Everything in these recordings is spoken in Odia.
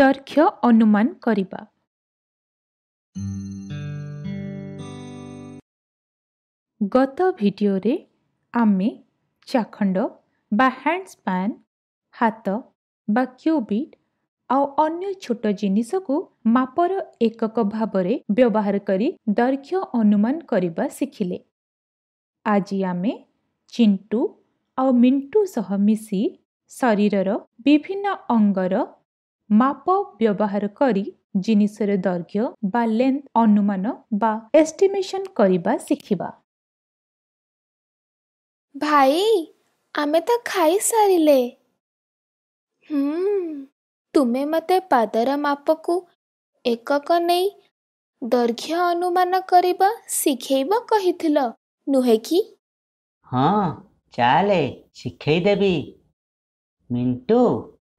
ଦୈର୍ଘ୍ୟ ଅନୁମାନ କରିବା ଗତ ଭିଡ଼ିଓରେ ଆମେ ଚାଖଣ୍ଡ ବା ହ୍ୟାଣ୍ଡ ସ୍ପାନ୍ ହାତ ବା କ୍ୟୁବିଟ୍ ଆଉ ଅନ୍ୟ ଛୋଟ ଜିନିଷକୁ ମାପର ଏକକ ଭାବରେ ବ୍ୟବହାର କରି ଦୈର୍ଘ୍ୟ ଅନୁମାନ କରିବା ଶିଖିଲେ ଆଜି ଆମେ ଚିଣ୍ଟୁ ଆଉ ମିଣ୍ଟୁ ସହ ମିଶି ଶରୀରର ବିଭିନ୍ନ ଅଙ୍ଗର ମାପ ବ୍ୟବହାର କରି ଜିନିଷର ଦୈର୍ଘ୍ୟ ବା ଲେନ୍ଥ ଅନୁମାନ ବା ଏଷ୍ଟିମେସନ୍ କରିବା ଶିଖିବା ଭାଇ ଆମେ ତ ଖାଇସାରିଲେ ତୁମେ ମୋତେ ପାଦର ମାପକୁ ଏକକ ନେଇ ଦୈର୍ଘ୍ୟ ଅନୁମାନ କରିବା ଶିଖେଇବ କହିଥିଲ ନୁହେଁ କି ହଁ ଚାଲେ ଶିଖେଇଦେବି ମିଣ୍ଟୁ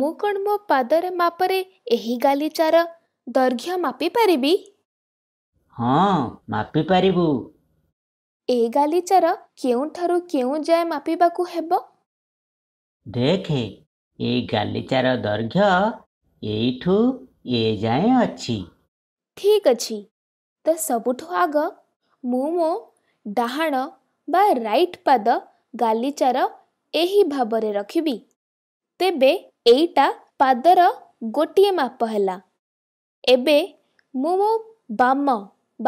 ମୁଁ କ'ଣ ମୋ ପାଦରେ ମାପରେ ଏହି ଗାଲିଚାର ଦୈର୍ଘ୍ୟ ମାପିପାରିବି ହଁ ମାପିପାରିବୁ ଏ ଗାଲିଚାର କେଉଁଠାରୁ କେଉଁ ଯାଏ ମାପିବାକୁ ହେବ ଦେଖେ ଏ ଗାଲିଚାର ଦୈର୍ଘ୍ୟ ଏଇଠୁ ଏ ଯାଏ ଅଛି ଠିକ୍ ଅଛି ତ ସବୁଠୁ ଆଗ ମୁଁ ମୋ ଡାହାଣ ବା ରାଇଟ୍ ପାଦ ଗାଲିଚାର ଏହି ଭାବରେ ରଖିବି ତେବେ ଏଇଟା ପାଦର ଗୋଟିଏ ମାପ ହେଲା ଏବେ ମୁଁ ମୋ ବାମ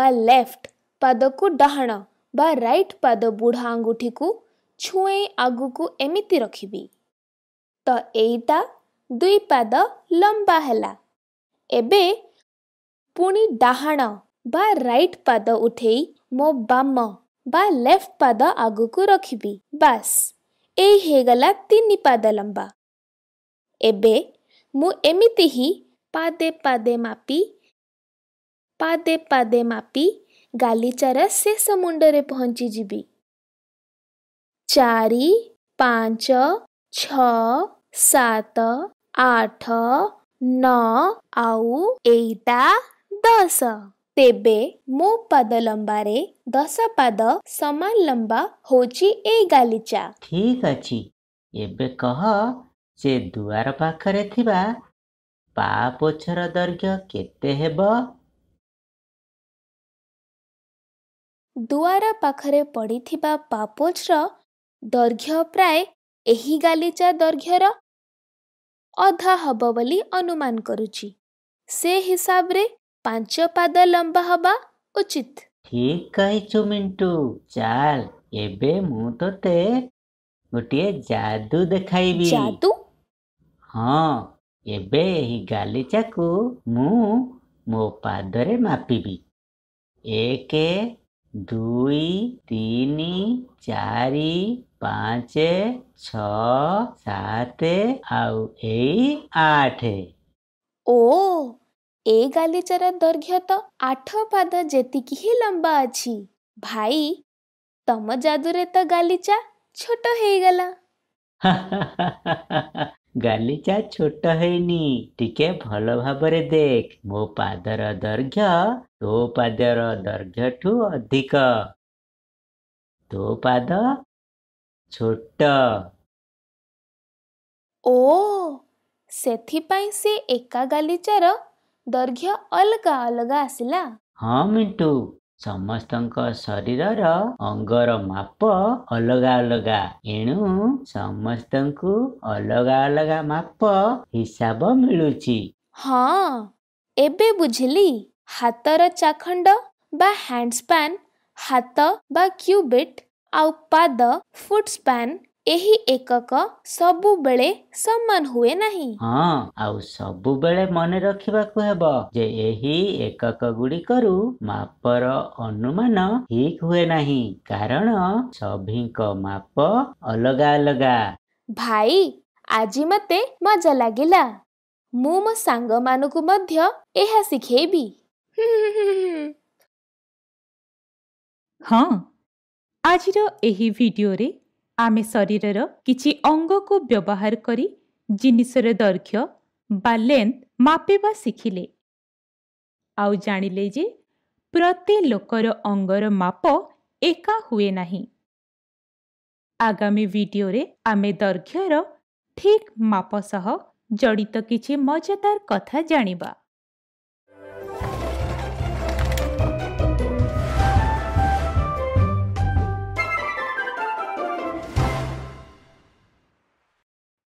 ବା ଲେଫ୍ଟ ପାଦକୁ ଡାହାଣ ବା ରାଇଟ୍ ପାଦ ବୁଢ଼ା ଆଙ୍ଗୁଠିକୁ ଛୁଇଁ ଆଗକୁ ଏମିତି ରଖିବି ତ ଏଇଟା ଦୁଇ ପାଦ ଲମ୍ବା ହେଲା ଏବେ ପୁଣି ଡାହାଣ ବା ରାଇଟ୍ ପାଦ ଉଠେଇ ମୋ ବାମ ବା ଲେଫ୍ଟ ପାଦ ଆଗକୁ ରଖିବି ବାସ୍ ଏଇ ହେଇଗଲା ତିନି ପାଦ ଲମ୍ବା एबे मु एमिति ही पादे पादे मापी पादे पादे मापी गाली चारा से समुंडर रे पहुंची जीबी चारी पांच छः सात आठ नौ आउ एटा दस तेबे मु पद लंबारे रे दस पद समान लंबा होची ए गालीचा ठीक अछि एबे कह ସେ ଦୁଆର ପାଖରେ ଥିବା ପା ଦୈର୍ଘ୍ୟ କେତେ ହେବ ଦୁଆର ପାଖରେ ପଡ଼ିଥିବା ପାପୋଛର ଦୈର୍ଘ୍ୟ ପ୍ରାୟ ଏହି ଗାଲିଚା ଦୈର୍ଘ୍ୟର ଅଧା ହେବ ବୋଲି ଅନୁମାନ କରୁଛି ସେ ହିସାବରେ ପାଞ୍ଚ ପାଦ ଲମ୍ବା ହେବା ଉଚିତ ଠିକ କହିଛୁ ମିଣ୍ଟୁ ଚାଲ ଏବେ ମୁଁ ତୋତେ ଗୋଟିଏ ଜାଦୁ ଦେଖାଇବି ଜାଦୁ ହଁ ଏବେ ଏହି ଗାଲିଚାକୁ ମୁଁ ମୋ ପାଦରେ ମାପିବି ଏକ ଦୁଇ ତିନି ଚାରି ପାଞ୍ଚ ଛଅ ସାତ ଆଉ ଏଇ ଆଠ ଓ ଏ ଗାଲିଚାର ଦୈର୍ଘ୍ୟ ତ ଆଠ ପାଦ ଯେତିକି ହିଁ ଲମ୍ବା ଅଛି ଭାଇ ତମ ଜାଦୁରେ ତ ଗାଲିଚା ଛୋଟ ହେଇଗଲା ଗାଲିଚା ଛୋଟ ହେଇନି ଟିକେ ଭଲ ଭାବରେ ଦେଖ ମୋ ପାଦର ଦୈର୍ଘ୍ୟ ତୋ ପାଦର ଦୈର୍ଘ୍ୟଠୁ ଅଧିକ ତୋ ପାଦ ଛୋଟ ଓ ସେଥିପାଇଁ ସେ ଏକା ଗାଲିଚାର ଦୈର୍ଘ୍ୟ ଅଲଗା ଅଲଗା ଆସିଲା ହଁ ମିଣ୍ଟୁ ସମସ୍ତଙ୍କ ଶରୀରର ଅଙ୍ଗର ମାପ ଅଲଗା ଅଲଗା ଏଣୁ ସମସ୍ତଙ୍କୁ ଅଲଗା ଅଲଗା ମାପ ହିସାବ ମିଳୁଛି ହଁ ଏବେ ବୁଝିଲି ହାତର ଚାଖଣ୍ଡ ବା ହ୍ୟାଣ୍ଡ ହାତ ବା କ୍ୟୁବିଟ୍ ଆଉ ପାଦ ଫୁଟ୍ ସ୍ପାନ୍ ଏହି ଏକକ ସବୁବେଳେ ସମାନ ହୁଏ ନାହିଁ ହଁ ଆଉ ସବୁବେଳେ ମନେ ରଖିବାକୁ ହେବ ଯେ ଏହି ଏକକ ଗୁଡିକରୁ ମାପର ଅନୁମାନ ଠିକ ହୁଏ ନାହିଁ କାରଣ ସଭିଙ୍କ ମାପ ଅଲଗା ଅଲଗା ଭାଇ ଆଜି ମତେ ମଜା ଲାଗିଲା ମୁଁ ମୋ ସାଙ୍ଗମାନଙ୍କୁ ମଧ୍ୟ ଏହା ଶିଖେଇବି ହଁ ଆଜିର ଏହି ଭିଡିଓରେ ଆମେ ଶରୀରର କିଛି ଅଙ୍ଗକୁ ବ୍ୟବହାର କରି ଜିନିଷର ଦୈର୍ଘ୍ୟ ବା ଲେନ୍ଥ ମାପିବା ଶିଖିଲେ ଆଉ ଜାଣିଲେ ଯେ ପ୍ରତି ଲୋକର ଅଙ୍ଗର ମାପ ଏକା ହୁଏ ନାହିଁ ଆଗାମୀ ଭିଡ଼ିଓରେ ଆମେ ଦୈର୍ଘ୍ୟର ଠିକ୍ ମାପ ସହ ଜଡ଼ିତ କିଛି ମଜାଦାର କଥା ଜାଣିବା